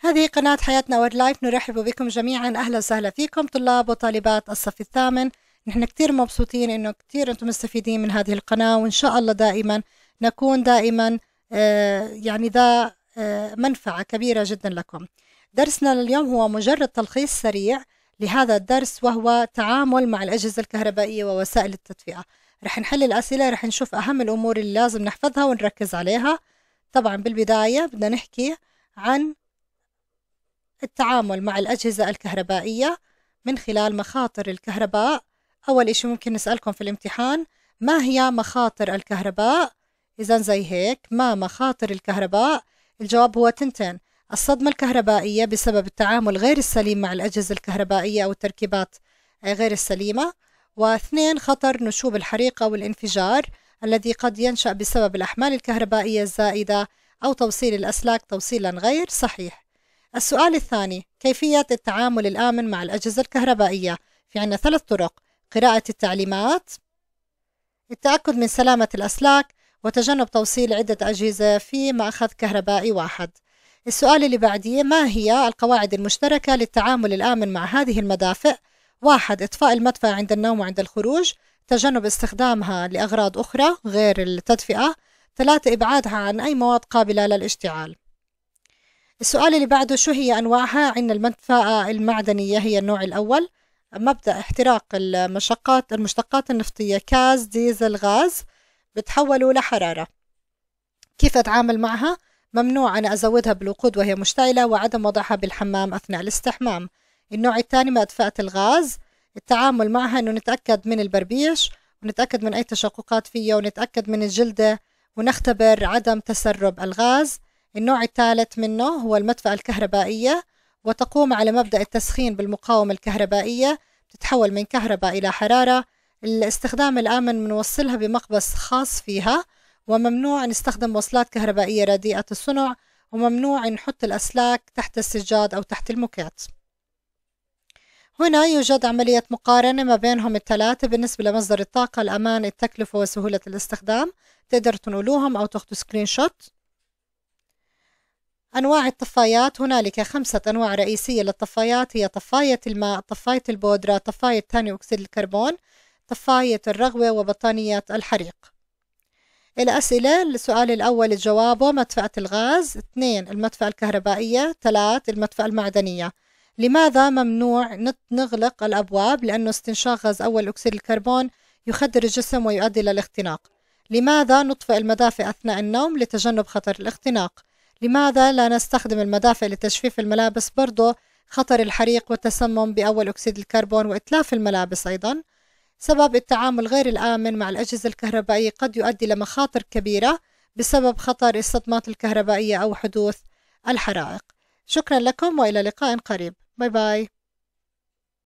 هذه قناة حياتنا وورد لايف نرحب بكم جميعا أهلا وسهلا فيكم طلاب وطالبات الصف الثامن نحن كتير مبسوطين إنه كتير أنتم مستفيدين من هذه القناة وإن شاء الله دائما نكون دائما آه، يعني ذا آه، منفعة كبيرة جدا لكم درسنا لليوم هو مجرد تلخيص سريع لهذا الدرس وهو تعامل مع الأجهزة الكهربائية ووسائل التدفئة رح نحل الأسئلة رح نشوف أهم الأمور اللي لازم نحفظها ونركز عليها طبعا بالبداية بدنا نحكي عن التعامل مع الأجهزة الكهربائية من خلال مخاطر الكهرباء أول إشي ممكن نسألكم في الامتحان ما هي مخاطر الكهرباء؟ إذا زي هيك ما مخاطر الكهرباء؟ الجواب هو تنتين الصدمة الكهربائية بسبب التعامل غير السليم مع الأجهزة الكهربائية أو التركيبات غير السليمة واثنين خطر نشوب الحريق أو الانفجار الذي قد ينشأ بسبب الأحمال الكهربائية الزائدة أو توصيل الأسلاك توصيلا غير صحيح السؤال الثاني كيفية التعامل الآمن مع الأجهزة الكهربائية في عنا ثلاث طرق قراءة التعليمات التأكد من سلامة الأسلاك وتجنب توصيل عدة أجهزة في مأخذ كهربائي واحد السؤال اللي بعديه ما هي القواعد المشتركة للتعامل الآمن مع هذه المدافئ؟ واحد إطفاء المدفأة عند النوم وعند الخروج تجنب استخدامها لأغراض أخرى غير التدفئة ثلاثة إبعادها عن أي مواد قابلة للاشتعال السؤال اللي بعده شو هي أنواعها؟ عندنا المدفأة المعدنية هي النوع الأول مبدأ احتراق المشقات المشتقات النفطية كاز ديزل غاز بتحولوا لحرارة كيف أتعامل معها؟ ممنوع أنا أزودها بالوقود وهي مشتعلة وعدم وضعها بالحمام أثناء الاستحمام النوع الثاني مدفأة الغاز التعامل معها أنه نتأكد من البربيش ونتأكد من أي تشققات فيها ونتأكد من الجلدة ونختبر عدم تسرب الغاز النوع الثالث منه هو المدفأة الكهربائية وتقوم على مبدأ التسخين بالمقاومة الكهربائية تتحول من كهرباء إلى حرارة الاستخدام الآمن بنوصلها بمقبس خاص فيها وممنوع نستخدم وصلات كهربائية رديئة الصنع وممنوع نحط الأسلاك تحت السجاد أو تحت المكات هنا يوجد عملية مقارنة ما بينهم الثلاثة بالنسبة لمصدر الطاقة الأمان التكلفة وسهولة الاستخدام تقدر تنقلوهم أو تاخدوا سكرين شوت أنواع الطفايات هنالك خمسة أنواع رئيسية للطفايات هي طفاية الماء طفاية البودرة طفاية ثاني أكسيد الكربون طفاية الرغوة وبطانية الحريق الأسئلة السؤال الأول جوابه مدفأة الغاز اثنين المدفأة الكهربائية ثلاث المدفأة المعدنية لماذا ممنوع نغلق الأبواب لأنه استنشاق غاز أول أكسيد الكربون يخدر الجسم ويؤدي للاختناق لماذا نطفئ المدافئ أثناء النوم لتجنب خطر الاختناق لماذا لا نستخدم المدافع لتجفيف الملابس برضه خطر الحريق والتسمم بأول أكسيد الكربون وإتلاف الملابس أيضا سبب التعامل غير الآمن مع الأجهزة الكهربائية قد يؤدي لمخاطر كبيرة بسبب خطر الصدمات الكهربائية أو حدوث الحرائق شكرا لكم وإلى لقاء قريب باي باي